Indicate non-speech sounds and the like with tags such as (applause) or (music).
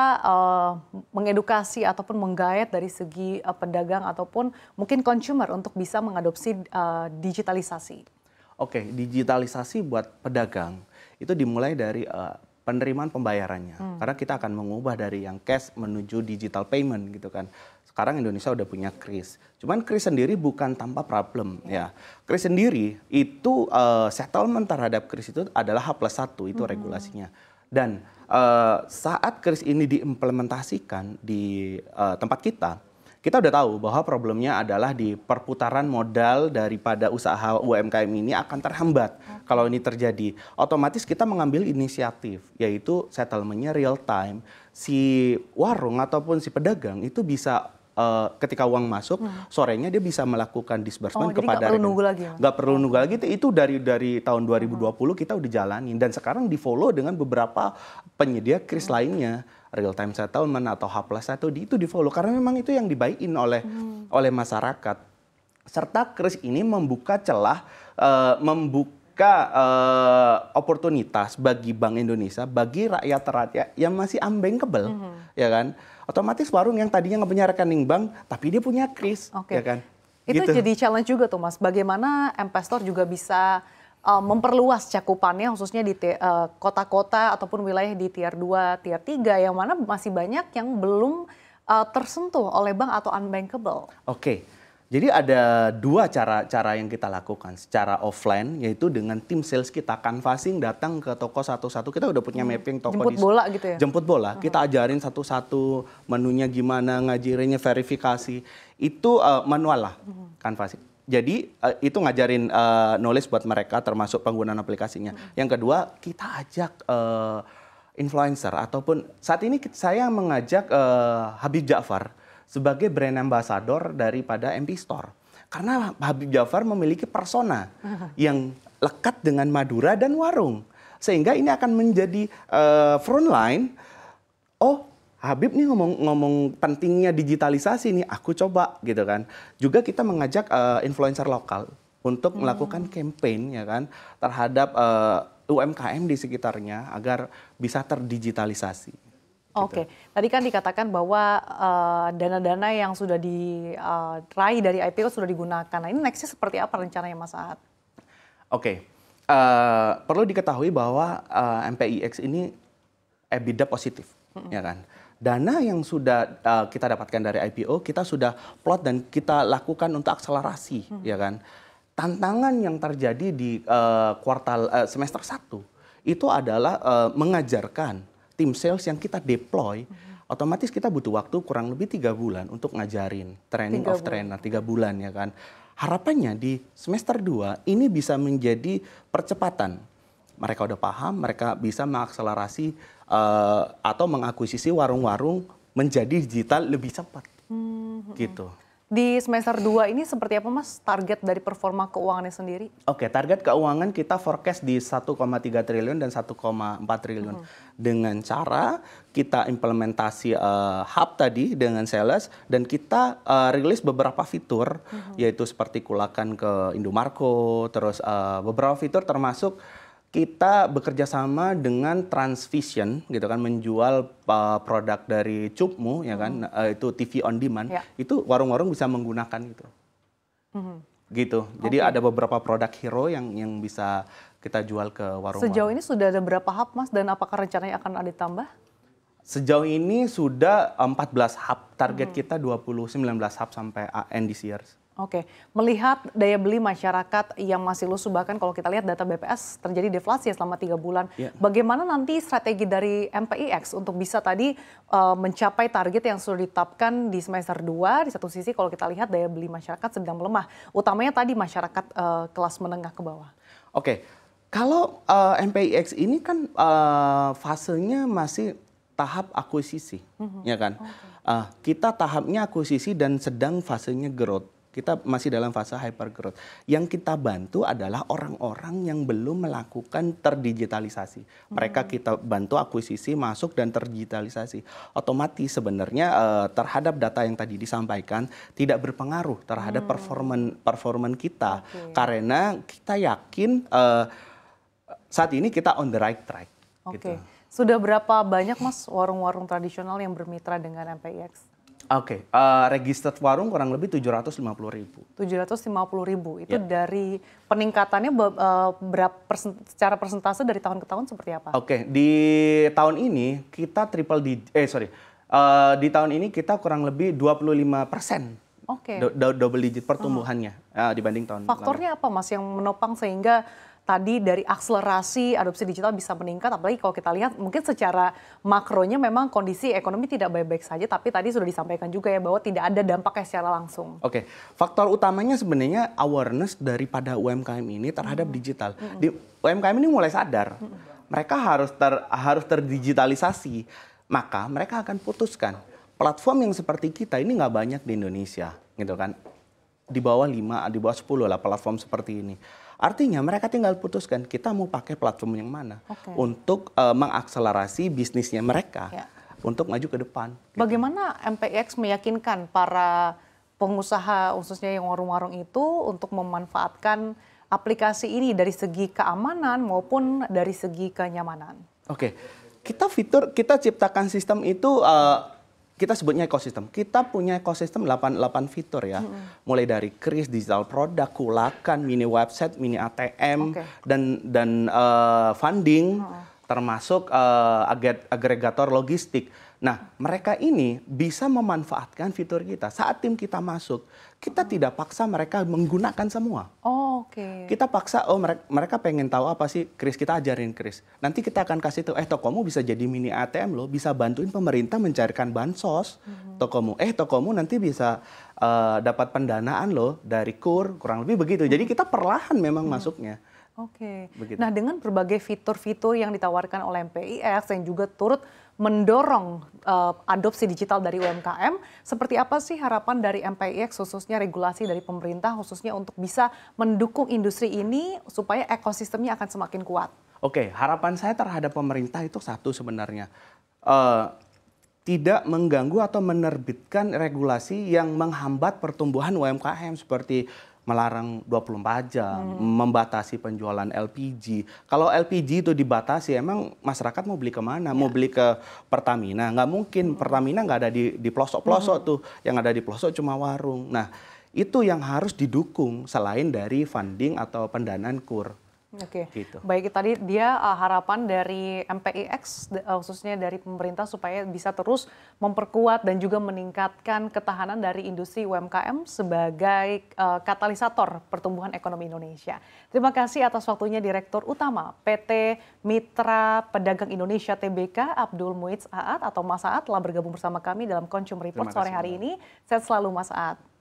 uh, mengedukasi ataupun menggayat dari segi uh, pedagang ataupun mungkin consumer untuk bisa mengadopsi uh, digitalisasi? Oke, okay, digitalisasi buat pedagang itu dimulai dari uh, penerimaan pembayarannya. Hmm. Karena kita akan mengubah dari yang cash menuju digital payment gitu kan. Sekarang Indonesia udah punya kris. Cuman kris sendiri bukan tanpa problem hmm. ya. Kris sendiri itu uh, settlement terhadap kris itu adalah H plus 1 itu hmm. regulasinya. Dan uh, saat kris ini diimplementasikan di uh, tempat kita, kita udah tahu bahwa problemnya adalah di perputaran modal daripada usaha UMKM ini akan terhambat kalau ini terjadi. Otomatis kita mengambil inisiatif, yaitu settlementnya real time. Si warung ataupun si pedagang itu bisa uh, ketika uang masuk hmm. sorenya dia bisa melakukan disbursement oh, kepada jadi gak perlu nunggu lagi ya? Gak perlu nunggu hmm. lagi itu dari dari tahun 2020 hmm. kita udah jalanin dan sekarang di follow dengan beberapa penyedia kris hmm. lainnya real time settlement atau H plus satu itu di follow karena memang itu yang dibayin oleh hmm. oleh masyarakat serta kris ini membuka celah uh, membuka membuka uh, oportunitas bagi Bank Indonesia, bagi rakyat-rakyat yang masih ambeng kebel, mm -hmm. ya kan? otomatis warung yang tadinya nggak punya rekening bank, tapi dia punya kris, okay. ya kan? Itu gitu. jadi challenge juga tuh mas, bagaimana investor juga bisa uh, memperluas cakupannya khususnya di eh, kota-kota uh, ataupun wilayah di tier 2, tier 3 yang mana masih banyak yang belum uh, tersentuh oleh bank atau unbankable. Oke. Okay. Jadi ada dua cara-cara yang kita lakukan secara offline yaitu dengan tim sales kita canvassing datang ke toko satu-satu kita udah punya hmm. mapping toko jemput di bola gitu ya. Jemput bola, hmm. kita ajarin satu-satu menunya gimana, ngajarinnya verifikasi. Itu uh, manual lah hmm. canvassing. Jadi uh, itu ngajarin uh, knowledge buat mereka termasuk penggunaan aplikasinya. Yang kedua, kita ajak uh, influencer ataupun saat ini saya mengajak uh, Habib Ja'far sebagai brand ambassador daripada MP Store. Karena Habib Jafar memiliki persona (laughs) yang lekat dengan Madura dan warung. Sehingga ini akan menjadi uh, front line, oh Habib nih ngomong-ngomong pentingnya digitalisasi nih, aku coba gitu kan. Juga kita mengajak uh, influencer lokal untuk hmm. melakukan campaign ya kan terhadap uh, eh, UMKM di sekitarnya agar bisa terdigitalisasi. Oke, okay. Gitu. tadi kan dikatakan bahwa eh, dana-dana uh, yang sudah diraih eh, dari IPO sudah digunakan. Nah ini nextnya seperti apa rencananya Mas Ahad? Oke, okay. uh, eh, perlu diketahui bahwa uh, MPIX ini EBITDA positif, mm -hmm. ya kan? Dana yang sudah uh, kita dapatkan dari IPO kita sudah plot dan kita lakukan untuk akselerasi, mm -hmm. ya kan? Tantangan yang terjadi di uh, kuartal uh, semester satu itu adalah uh, mengajarkan tim sales yang kita deploy, otomatis kita butuh waktu kurang lebih tiga bulan untuk ngajarin training tiga of bulan. trainer tiga bulan ya kan. Harapannya di semester 2 ini bisa menjadi percepatan. Mereka udah paham, mereka bisa mengakselerasi uh, atau mengakuisisi warung-warung menjadi digital lebih cepat. Hmm. hmm, hmm. Gitu. Di semester 2 ini seperti apa Mas target dari performa keuangannya sendiri? Oke, target keuangan kita forecast di 1,3 triliun dan 1,4 triliun. -hmm. Dengan cara kita implementasi uh, hub tadi dengan sales dan kita uh, rilis beberapa fitur -hmm. yaitu seperti kulakan ke Indomarko, terus uh, beberapa fitur termasuk kita bekerja sama dengan Transvision gitu kan menjual uh, produk dari Cupmu ya kan mm uh, itu TV on demand yeah. itu warung-warung bisa menggunakan gitu mm-hmm. gitu jadi okay. ada beberapa produk hero yang yang bisa kita jual ke warung sejauh ini sudah ada berapa hub mas dan apakah rencananya akan ada tambah Sejauh ini sudah 14 hub, target mm -hmm. kita 20, 19 hub sampai end this year. Oke, melihat daya beli masyarakat yang masih lusuh, bahkan kalau kita lihat data BPS terjadi deflasi ya selama tiga bulan. Ya. Bagaimana nanti strategi dari MPIX untuk bisa tadi uh, mencapai target yang sudah ditetapkan di semester 2, di satu sisi kalau kita lihat daya beli masyarakat sedang melemah, utamanya tadi masyarakat uh, kelas menengah ke bawah. Oke, kalau uh, eh, MPIX ini kan uh, fasenya masih tahap akuisisi, mm -hmm. ya kan? Okay. Uh, kita tahapnya akuisisi dan sedang fasenya growth. Kita masih dalam fase hyper growth. Yang kita bantu adalah orang-orang yang belum melakukan terdigitalisasi. Mereka hmm. kita bantu akuisisi, masuk dan terdigitalisasi. Otomatis sebenarnya uh, terhadap data yang tadi disampaikan tidak berpengaruh terhadap hmm. performan performan kita okay. karena kita yakin uh, saat ini kita on the right track. Oke. Okay. Gitu. Sudah berapa banyak Mas warung-warung tradisional yang bermitra dengan MPX? Oke, okay. uh, eh, registered warung kurang lebih 750 ribu. 750 ribu, ya. itu yeah. dari peningkatannya uh, eh, berapa persen, secara persentase dari tahun ke tahun seperti apa? Oke, okay. di tahun ini kita triple di eh sorry, uh, di tahun ini kita kurang lebih 25 persen. Oke. Okay. Do, double digit pertumbuhannya uh. uh, dibanding tahun. Faktornya lalu. apa mas yang menopang sehingga tadi dari akselerasi adopsi digital bisa meningkat apalagi kalau kita lihat mungkin secara makronya memang kondisi ekonomi tidak baik-baik saja tapi tadi sudah disampaikan juga ya bahwa tidak ada dampaknya secara langsung. Oke, faktor utamanya sebenarnya awareness daripada UMKM ini terhadap hmm. digital. Hmm. Di UMKM ini mulai sadar hmm. mereka harus ter harus terdigitalisasi maka mereka akan putuskan platform yang seperti kita ini nggak banyak di Indonesia gitu kan di bawah 5, di bawah 10 lah platform seperti ini. Artinya mereka tinggal putuskan kita mau pakai platform yang mana okay. untuk uh, mengakselerasi bisnisnya mereka yeah. untuk maju ke depan. Gitu. Bagaimana MPX meyakinkan para pengusaha khususnya yang warung-warung itu untuk memanfaatkan aplikasi ini dari segi keamanan maupun dari segi kenyamanan? Oke. Okay kita fitur kita ciptakan sistem itu uh, kita sebutnya ekosistem. Kita punya ekosistem delapan fitur ya. Hmm. Mulai dari kris, digital produk, kulakan, mini website, mini ATM okay. dan dan uh, funding hmm. termasuk uh, agregator logistik. Nah, mereka ini bisa memanfaatkan fitur kita. Saat tim kita masuk, kita oh. tidak paksa mereka menggunakan semua. Oh, oke. Okay. Kita paksa, oh mereka, pengen tahu apa sih, Kris, kita ajarin Kris. Nanti kita akan kasih tahu, eh tokomu bisa jadi mini ATM loh, bisa bantuin pemerintah mencarikan bansos mm-hmm. tokomu. Eh tokomu nanti bisa uh, dapat pendanaan loh dari KUR, kurang lebih begitu. hmm Jadi kita perlahan memang hmm masuknya. Oke. Okay. Nah, dengan berbagai fitur-fitur yang ditawarkan oleh MPIX yang juga turut mendorong uh, adopsi digital dari UMKM, seperti apa sih harapan dari MPIX khususnya regulasi dari pemerintah khususnya untuk bisa mendukung industri ini supaya ekosistemnya akan semakin kuat? Oke, okay, harapan saya terhadap pemerintah itu satu sebenarnya. Uh, tidak mengganggu atau menerbitkan regulasi yang menghambat pertumbuhan UMKM seperti melarang 24 jam, hmm. membatasi penjualan LPG. Kalau LPG itu dibatasi, emang masyarakat mau beli kemana? Ya. Mau iya. beli ke Pertamina? Nggak mungkin, hmm. Pertamina nggak ada di, di pelosok-pelosok hmm. tuh. Yang ada di pelosok cuma warung. Nah, itu yang harus didukung selain dari funding atau pendanaan kur. Oke, okay. gitu. baik tadi dia uh, harapan dari MPIX uh, eh, khususnya dari pemerintah supaya bisa terus memperkuat dan juga meningkatkan ketahanan dari industri UMKM sebagai uh, katalisator pertumbuhan ekonomi Indonesia. Terima kasih atas waktunya Direktur Utama PT Mitra Pedagang Indonesia TBK Abdul Muiz Aat atau Mas Aat telah bergabung bersama kami dalam Consumer Report sore hari ini. Saya selalu Mas Aat.